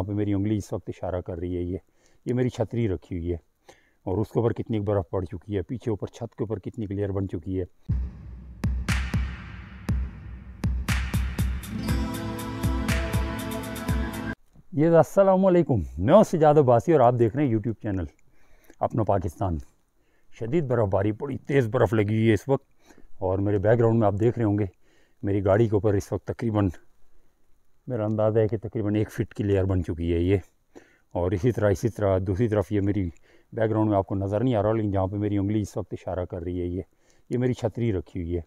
यहाँ पे मेरी उंगली इस वक्त इशारा कर रही है ये ये मेरी छतरी रखी हुई है और उसके ऊपर कितनी बर्फ़ पड़ चुकी है पीछे ऊपर छत के ऊपर कितनी क्लियर बन चुकी है ये असलकुम मैं उससे ज़्यादा बासी और आप देख रहे हैं यूट्यूब चैनल अपना पाकिस्तान शदीद बर्फ़बारी बड़ी तेज़ बर्फ़ लगी हुई है इस वक्त और मेरे बैकग्राउंड में आप देख रहे होंगे मेरी गाड़ी के ऊपर इस वक्त तकरीबन मेरा अंदाज़ा है कि तकरीबन एक फ़िट की लेयर बन चुकी है ये और इसी तरह इसी तरह दूसरी तरफ ये मेरी बैकग्राउंड में आपको नज़र नहीं आ रहा लेकिन जहाँ पर मेरी उंगली इस वक्त इशारा कर रही है ये ये मेरी छतरी रखी हुई है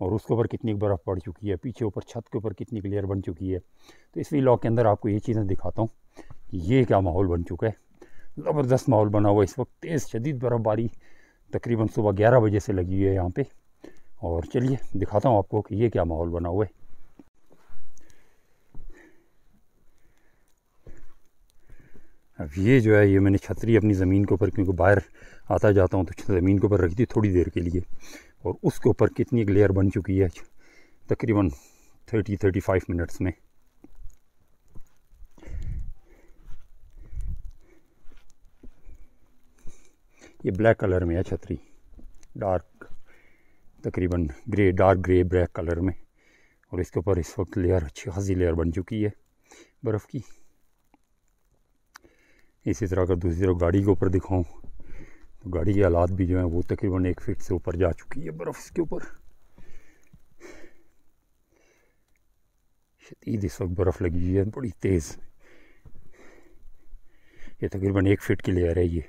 और उसके ऊपर कितनी बर्फ़ पड़ चुकी है पीछे ऊपर छत के ऊपर कितनी क्लियर बन चुकी है तो इस लॉक के अंदर आपको ये चीज़ें दिखाता हूँ कि ये क्या माहौल बन चुका है ज़बरदस्त माहौल बना हुआ है इस वक्त तेज़ शदीद बर्फ़बारी तकरीबन सुबह ग्यारह बजे से लगी हुई है यहाँ पर और चलिए दिखाता हूँ आपको कि ये क्या माहौल बना हुआ है अब ये जो है ये मैंने छतरी अपनी ज़मीन के ऊपर क्योंकि बाहर आता जाता हूँ तो ज़मीन के ऊपर रख दी थोड़ी देर के लिए और उसके ऊपर कितनी एक लेयर बन चुकी है तकरीबन थर्टी थर्टी फाइव मिनट्स में ये ब्लैक कलर में है छतरी डार्क तकरीबन grey dark grey black colour में और इसके ऊपर इस वक्त लेयर अच्छी खासी लेयर बन चुकी है बर्फ़ की इसी तरह अगर दूसरी तरफ गाड़ी के ऊपर दिखाऊँ तो गाड़ी की हालात भी जो है वो तकरीबन एक फिट से ऊपर जा चुकी है बर्फ़ के ऊपर शदीद इस वक्त बर्फ़ लगी हुई है बड़ी तेज़ ये तकरीबन एक फिट की लेयर है ये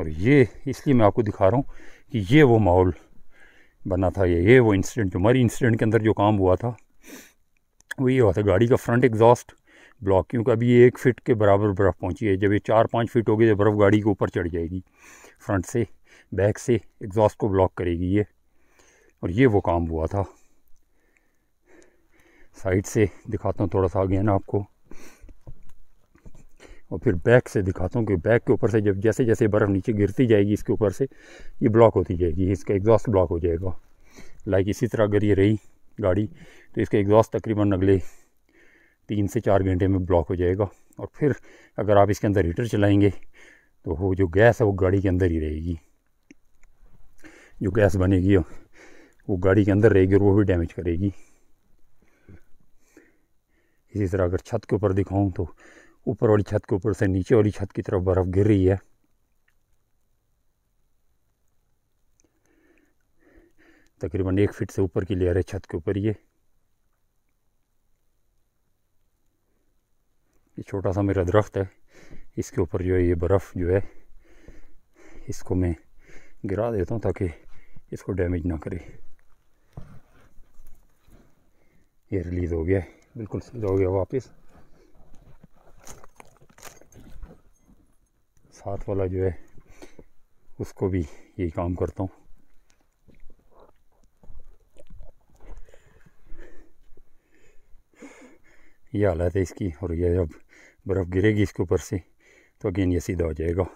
और ये इसलिए मैं आपको दिखा रहा हूँ कि ये वो माहौल बना था ये ये वो इंसिडेंट जो हमारी इंसिडेंट के अंदर जो काम हुआ था वही हुआ था गाड़ी का फ्रंट एग्जॉस्ट ब्लॉक क्योंकि अभी ये एक फिट के बराबर बर्फ़ पहुंची है जब ये चार पाँच फिट होगी तो बर्फ़ गाड़ी के ऊपर चढ़ जाएगी फ्रंट से बैक से एग्जॉस्ट को ब्लॉक करेगी ये और ये वो काम हुआ था साइड से दिखाता हूँ थोड़ा सा आगे ना आपको और फिर बैक से दिखाता हूँ कि बैक के ऊपर से जब जैसे जैसे बर्फ़ नीचे गिरती जाएगी इसके ऊपर से ये ब्लॉक होती जाएगी इसका एग्जॉस्ट ब्लॉक हो जाएगा लाइक इसी तरह अगर ये रही गाड़ी तो इसका एग्ज़ॉस्ट तकरीबन अगले तीन से चार घंटे में ब्लॉक हो जाएगा और फिर अगर आप इसके अंदर हीटर चलाएंगे तो वो जो गैस है वो गाड़ी के अंदर ही रहेगी जो गैस बनेगी वो गाड़ी के अंदर रहेगी और वो भी डैमेज करेगी इसी तरह अगर छत के ऊपर दिखाऊं तो ऊपर वाली छत के ऊपर से नीचे वाली छत की तरफ बर्फ़ गिर रही है तकरीबन एक फीट से ऊपर की लेयर है छत के ऊपर ये ये छोटा सा मेरा दरख्त है इसके ऊपर जो है ये बर्फ़ जो है इसको मैं गिरा देता हूँ ताकि इसको डैमेज ना करे ये रिलीज़ हो गया है बिल्कुल सीधा हो गया वापस साथ वाला जो है उसको भी यही काम करता हूँ ये हालत है इसकी और ये जब बर्फ़ गिरेगी इसके ऊपर से तो अगेन ये सीधा हो जाएगा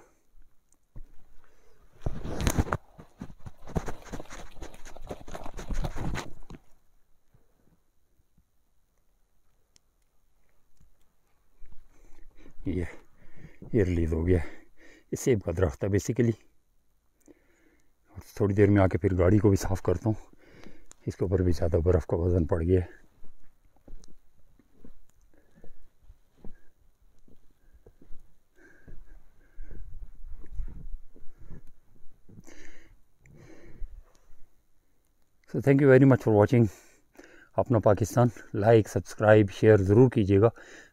ये ये रिलीज़ हो गया ये सेब का दरख्त है बेसिकली और थोड़ी देर में आके फिर गाड़ी को भी साफ़ करता हूँ इसके ऊपर भी ज़्यादा बर्फ़ का वज़न पड़ गया है so thank you very much for watching अपना पाकिस्तान लाइक सब्सक्राइब शेयर ज़रूर कीजिएगा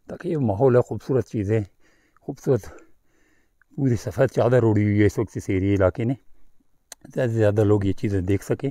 ताकि ये माहौल है खूबसूरत चीज़ें खूबसूरत पूरी सफ़ेद चादर उड़ी हुई है इस वक्त इस एरिए इलाके ने ज़्यादा से ज़्यादा लोग ये चीज़ें देख सकें